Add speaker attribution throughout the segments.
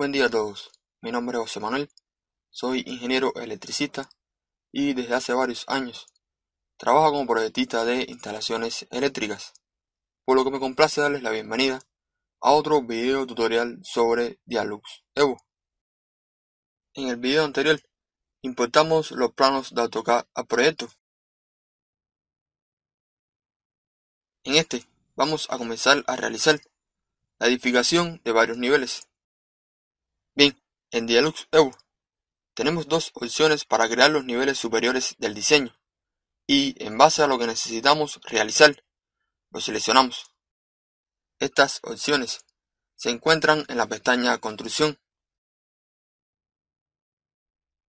Speaker 1: Buen día a todos, mi nombre es José Manuel, soy ingeniero electricista y desde hace varios años trabajo como proyectista de instalaciones eléctricas, por lo que me complace darles la bienvenida a otro video tutorial sobre Dialux Evo. En el video anterior importamos los planos de AutoCAD a proyecto. En este vamos a comenzar a realizar la edificación de varios niveles. En Dialux Evo, tenemos dos opciones para crear los niveles superiores del diseño y en base a lo que necesitamos realizar, lo seleccionamos. Estas opciones se encuentran en la pestaña Construcción.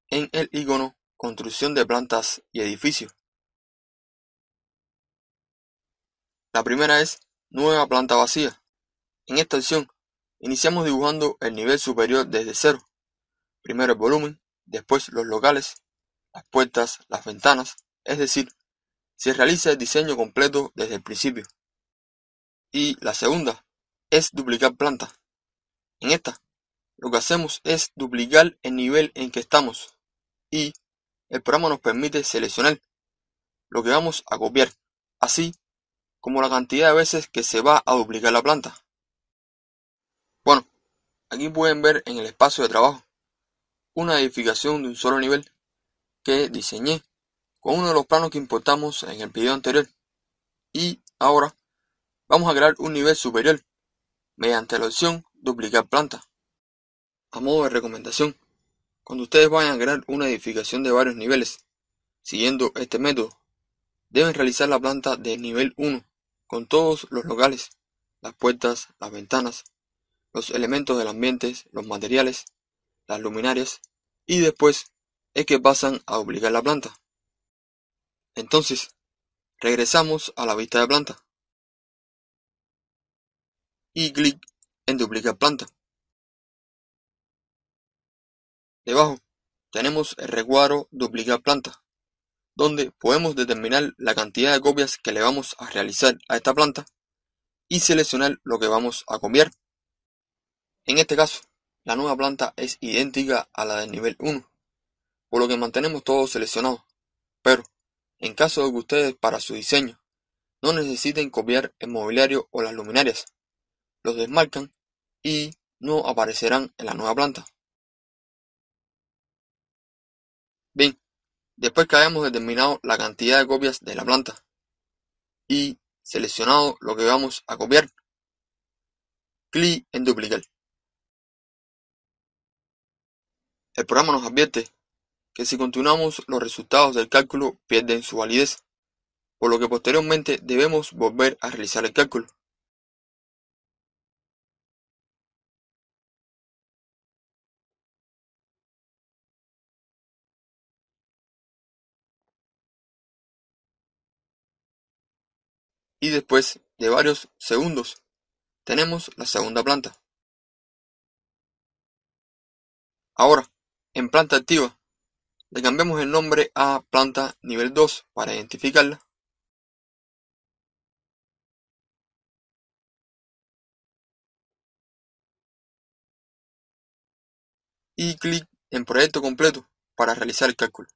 Speaker 1: En el icono Construcción de plantas y edificios. La primera es Nueva planta vacía. En esta opción, iniciamos dibujando el nivel superior desde cero. Primero el volumen, después los locales, las puertas, las ventanas, es decir, se realiza el diseño completo desde el principio. Y la segunda es duplicar planta. En esta, lo que hacemos es duplicar el nivel en que estamos y el programa nos permite seleccionar lo que vamos a copiar, así como la cantidad de veces que se va a duplicar la planta. Bueno, aquí pueden ver en el espacio de trabajo una edificación de un solo nivel que diseñé con uno de los planos que importamos en el video anterior. Y ahora vamos a crear un nivel superior mediante la opción duplicar planta. A modo de recomendación, cuando ustedes vayan a crear una edificación de varios niveles, siguiendo este método, deben realizar la planta de nivel 1 con todos los locales, las puertas, las ventanas, los elementos del ambiente, los materiales, las luminarias, y después es que pasan a obligar la planta. Entonces, regresamos a la vista de planta y clic en duplicar planta. Debajo tenemos el recuadro duplicar planta, donde podemos determinar la cantidad de copias que le vamos a realizar a esta planta y seleccionar lo que vamos a copiar. En este caso, la nueva planta es idéntica a la del nivel 1, por lo que mantenemos todo seleccionado. Pero, en caso de que ustedes para su diseño no necesiten copiar el mobiliario o las luminarias, los desmarcan y no aparecerán en la nueva planta. Bien, después que hayamos determinado la cantidad de copias de la planta y seleccionado lo que vamos a copiar, clic en duplicar. El programa nos advierte que si continuamos los resultados del cálculo pierden su validez, por lo que posteriormente debemos volver a realizar el cálculo. Y después de varios segundos, tenemos la segunda planta. Ahora, en planta activa, le cambiamos el nombre a planta nivel 2 para identificarla.
Speaker 2: Y clic en proyecto completo para realizar el cálculo.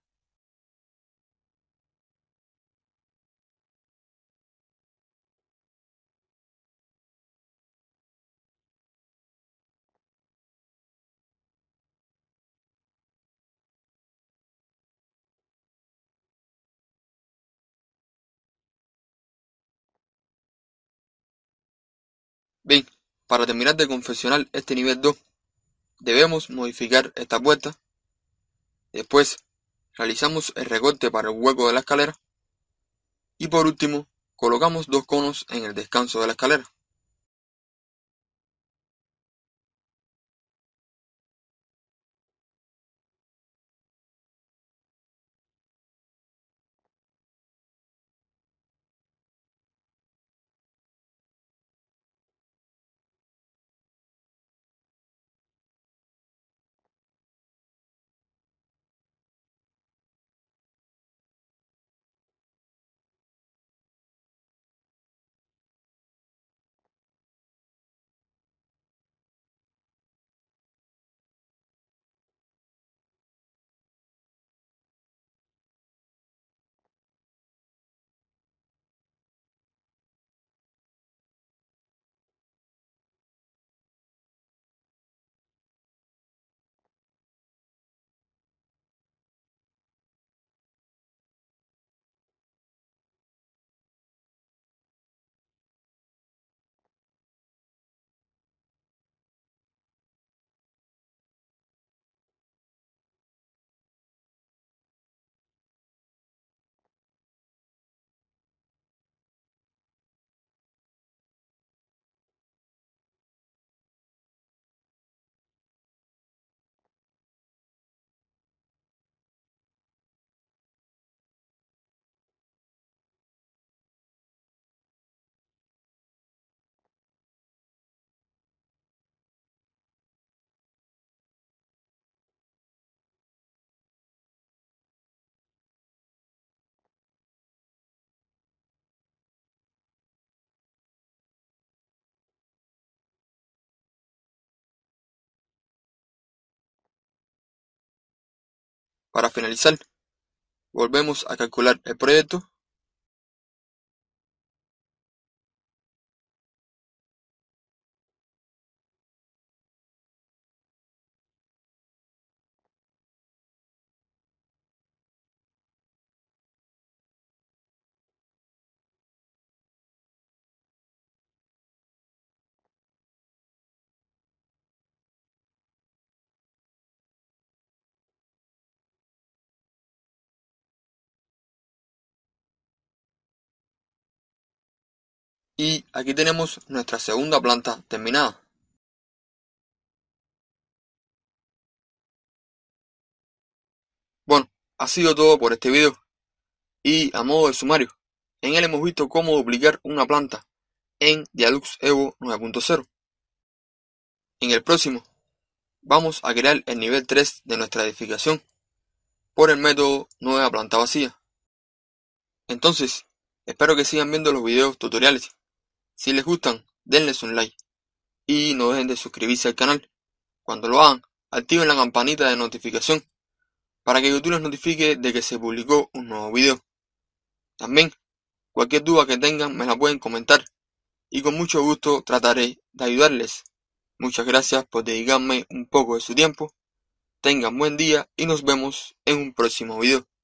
Speaker 1: Bien, para terminar de confeccionar este nivel 2, debemos modificar esta puerta. Después, realizamos el recorte para el hueco de la escalera. Y por último, colocamos dos conos en el descanso de la escalera.
Speaker 2: Para finalizar, volvemos a calcular el proyecto Y aquí tenemos nuestra segunda planta terminada.
Speaker 1: Bueno, ha sido todo por este video. Y a modo de sumario, en él hemos visto cómo duplicar una planta en Dialux Evo 9.0. En el próximo, vamos a crear el nivel 3 de nuestra edificación por el método nueva planta vacía. Entonces, espero que sigan viendo los videos tutoriales si les gustan, denles un like y no dejen de suscribirse al canal. Cuando lo hagan, activen la campanita de notificación para que YouTube les notifique de que se publicó un nuevo video. También, cualquier duda que tengan me la pueden comentar y con mucho gusto trataré de ayudarles. Muchas gracias por dedicarme un poco de su tiempo. Tengan buen día y nos vemos en un próximo video.